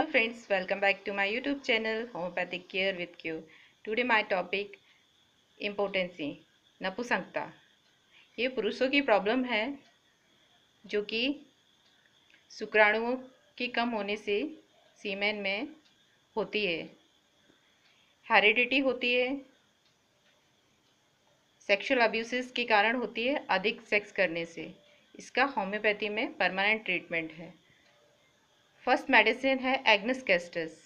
hello friends welcome back to my YouTube channel homeopathic care with q today my topic impotency नपुसंकता ये पुरुषों की problem है जो कि शुक्राणुओं की कम होने से सीमेन में होती है हेरिडिटी होती है सेक्सुअल अब्यूसेस के कारण होती है अधिक सेक्स करने से इसका होम्योपैथी में परमानेंट ट्रीटमेंट है फर्स्ट मेडिसिन है एग्नस कैस्टस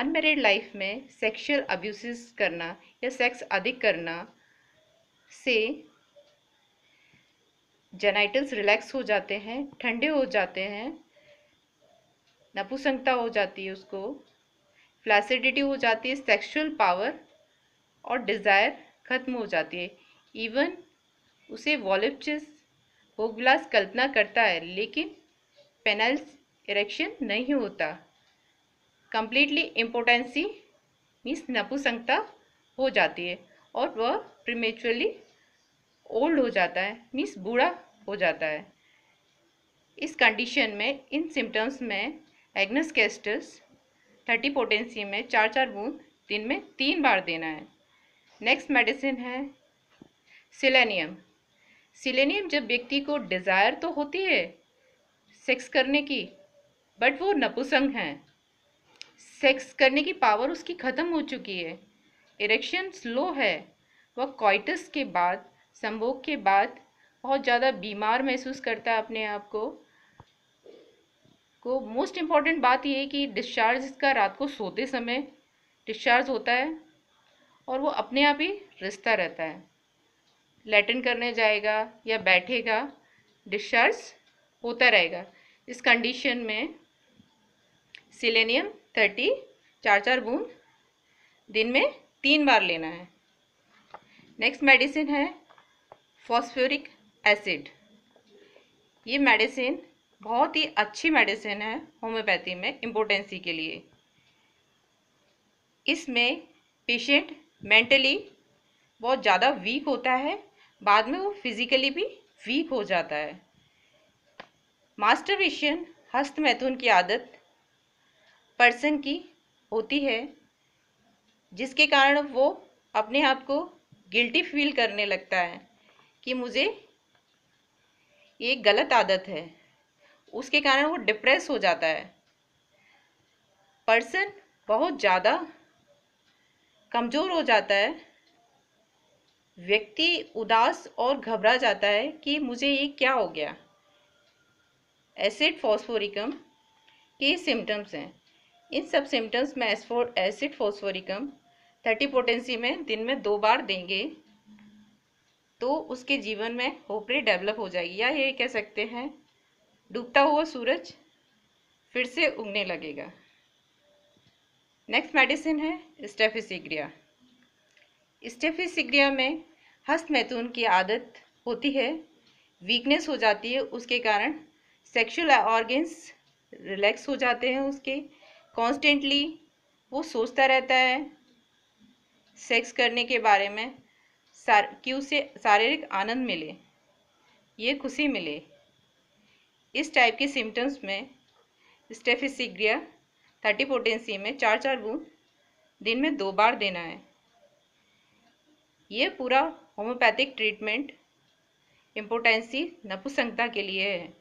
अनमेरिड लाइफ में सेक्सुअल अब्यूसेस करना या सेक्स अधिक करना से जेनाइटल्स रिलैक्स हो जाते हैं ठंडे हो जाते हैं नपुसंगता हो जाती है उसको फ्लैसिडिटी हो जाती है सेक्सुअल पावर और डिज़ायर ख़त्म हो जाती है इवन उसे वॉलिपचिस होगलास कल्पना करता है लेकिन पेनल्स इरेक्शन नहीं होता कंप्लीटली इम्पोर्टेंसी मीन्स नपुसंगता हो जाती है और वह प्रीमेचुरली ओल्ड हो जाता है मीन्स बूढ़ा हो जाता है इस कंडीशन में इन सिम्टम्स में एग्नस कैस्टस थर्टी पोटेंसी में चार चार बूंद दिन में तीन बार देना है नेक्स्ट मेडिसिन है सिलेनियम सिलेनियम जब व्यक्ति को डिज़ायर तो होती है सेक्स करने की बट वो नपुसंग हैं सेक्स करने की पावर उसकी ख़त्म हो चुकी है इरेक्शन स्लो है वह कॉइटस के बाद संभोग के बाद बहुत ज़्यादा बीमार महसूस करता है अपने आप को को मोस्ट इम्पॉर्टेंट बात यह है कि डिस्चार्ज इसका रात को सोते समय डिस्चार्ज होता है और वो अपने आप ही रिश्ता रहता है लेटिन करने जाएगा या बैठेगा डिस्चार्ज होता रहेगा इस कंडीशन में सिलेनियम थर्टी चार चार बूंद दिन में तीन बार लेना है नेक्स्ट मेडिसिन है फॉस्फोरिक एसिड ये मेडिसिन बहुत ही अच्छी मेडिसिन है होम्योपैथी में इम्पोर्टेंसी के लिए इसमें पेशेंट मेंटली बहुत ज़्यादा वीक होता है बाद में वो फिजिकली भी वीक हो जाता है मास्टरवेशन हस्त मैथुन की आदत पर्सन की होती है जिसके कारण वो अपने आप को गिल्टी फील करने लगता है कि मुझे ये गलत आदत है उसके कारण वो डिप्रेस हो जाता है पर्सन बहुत ज़्यादा कमज़ोर हो जाता है व्यक्ति उदास और घबरा जाता है कि मुझे ये क्या हो गया एसिड फॉस्फोरिकम के सिम्टम्स हैं इन सब सिम्टम्स में एसिड फॉस्फोरिकम थर्टी पोटेंसी में दिन में दो बार देंगे तो उसके जीवन में होपरी डेवलप हो जाएगी या ये कह सकते हैं डूबता हुआ सूरज फिर से उगने लगेगा नेक्स्ट मेडिसिन है स्टेफिसिग्रिया स्टेफिस सिग्रिया में हस्त मैथुन की आदत होती है वीकनेस हो जाती है उसके कारण सेक्सुअल ऑर्गेंस रिलैक्स हो जाते हैं उसके कॉन्स्टेंटली वो सोचता रहता है सेक्स करने के बारे में सार कि उसे शारीरिक आनंद मिले ये खुशी मिले इस टाइप के सिम्टम्स में स्टेफिसिग्रिया थर्टी पोटेंसी में चार चार बूंद दिन में दो बार देना है ये पूरा होम्योपैथिक ट्रीटमेंट इम्पोर्टेंसी नपुसंगता के लिए है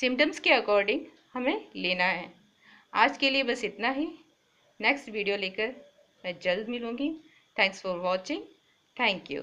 सिम्टम्स के अकॉर्डिंग हमें लेना है आज के लिए बस इतना ही नेक्स्ट वीडियो लेकर मैं जल्द मिलूँगी thanks for watching thank you